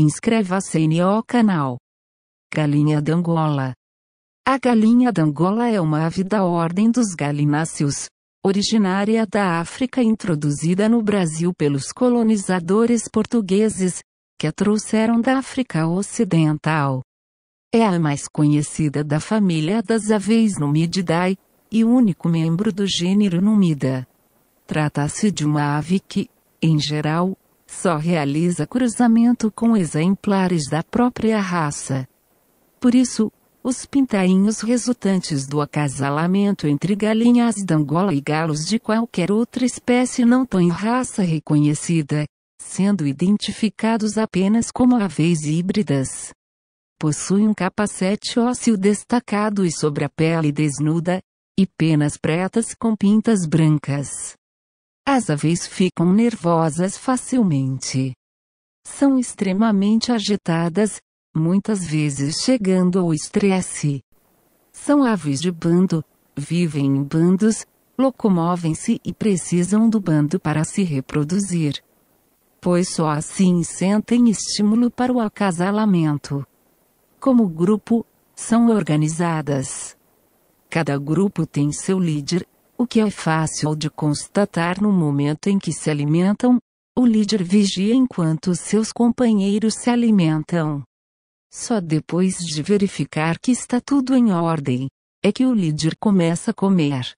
Inscreva-se no canal. Galinha d'Angola. A galinha d'Angola é uma ave da ordem dos galináceos, originária da África introduzida no Brasil pelos colonizadores portugueses, que a trouxeram da África Ocidental. É a mais conhecida da família das aves Numididae, e o único membro do gênero Numida. Trata-se de uma ave que, em geral, só realiza cruzamento com exemplares da própria raça. Por isso, os pintainhos resultantes do acasalamento entre galinhas d'Angola e galos de qualquer outra espécie não têm raça reconhecida, sendo identificados apenas como aves híbridas. Possui um capacete ósseo destacado e sobre a pele desnuda, e penas pretas com pintas brancas. As aves ficam nervosas facilmente. São extremamente agitadas, muitas vezes chegando ao estresse. São aves de bando, vivem em bandos, locomovem-se e precisam do bando para se reproduzir. Pois só assim sentem estímulo para o acasalamento. Como grupo, são organizadas. Cada grupo tem seu líder o que é fácil de constatar no momento em que se alimentam, o líder vigia enquanto seus companheiros se alimentam. Só depois de verificar que está tudo em ordem, é que o líder começa a comer.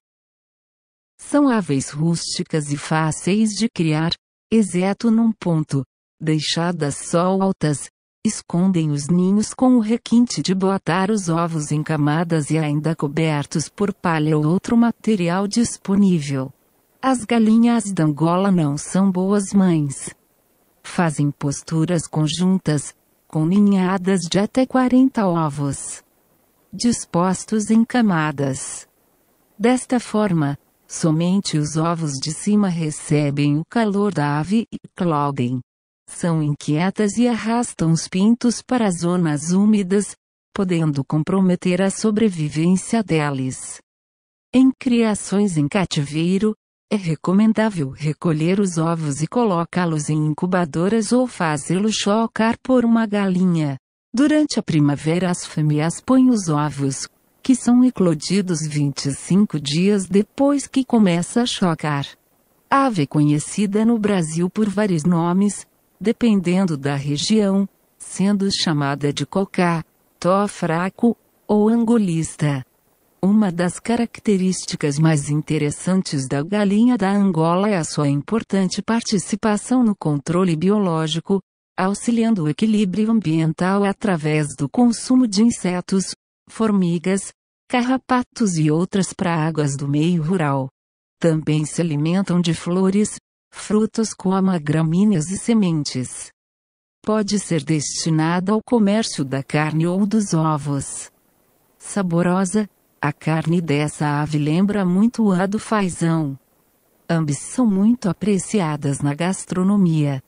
São aves rústicas e fáceis de criar, exceto num ponto, deixadas só altas, escondem os ninhos com o requinte de botar os ovos em camadas e ainda cobertos por palha ou outro material disponível. As galinhas d'Angola não são boas mães. Fazem posturas conjuntas, com ninhadas de até 40 ovos, dispostos em camadas. Desta forma, somente os ovos de cima recebem o calor da ave e clodem são inquietas e arrastam os pintos para zonas úmidas, podendo comprometer a sobrevivência deles. Em criações em cativeiro, é recomendável recolher os ovos e colocá-los em incubadoras ou fazê-los chocar por uma galinha. Durante a primavera, as fêmeas põem os ovos, que são eclodidos 25 dias depois que começa a chocar. Ave conhecida no Brasil por vários nomes, dependendo da região, sendo chamada de cocá, tó fraco ou angolista. Uma das características mais interessantes da galinha da Angola é a sua importante participação no controle biológico, auxiliando o equilíbrio ambiental através do consumo de insetos, formigas, carrapatos e outras pragas do meio rural. Também se alimentam de flores, frutos como gramíneas e sementes. Pode ser destinada ao comércio da carne ou dos ovos. Saborosa, a carne dessa ave lembra muito a do fazão. Ambas são muito apreciadas na gastronomia.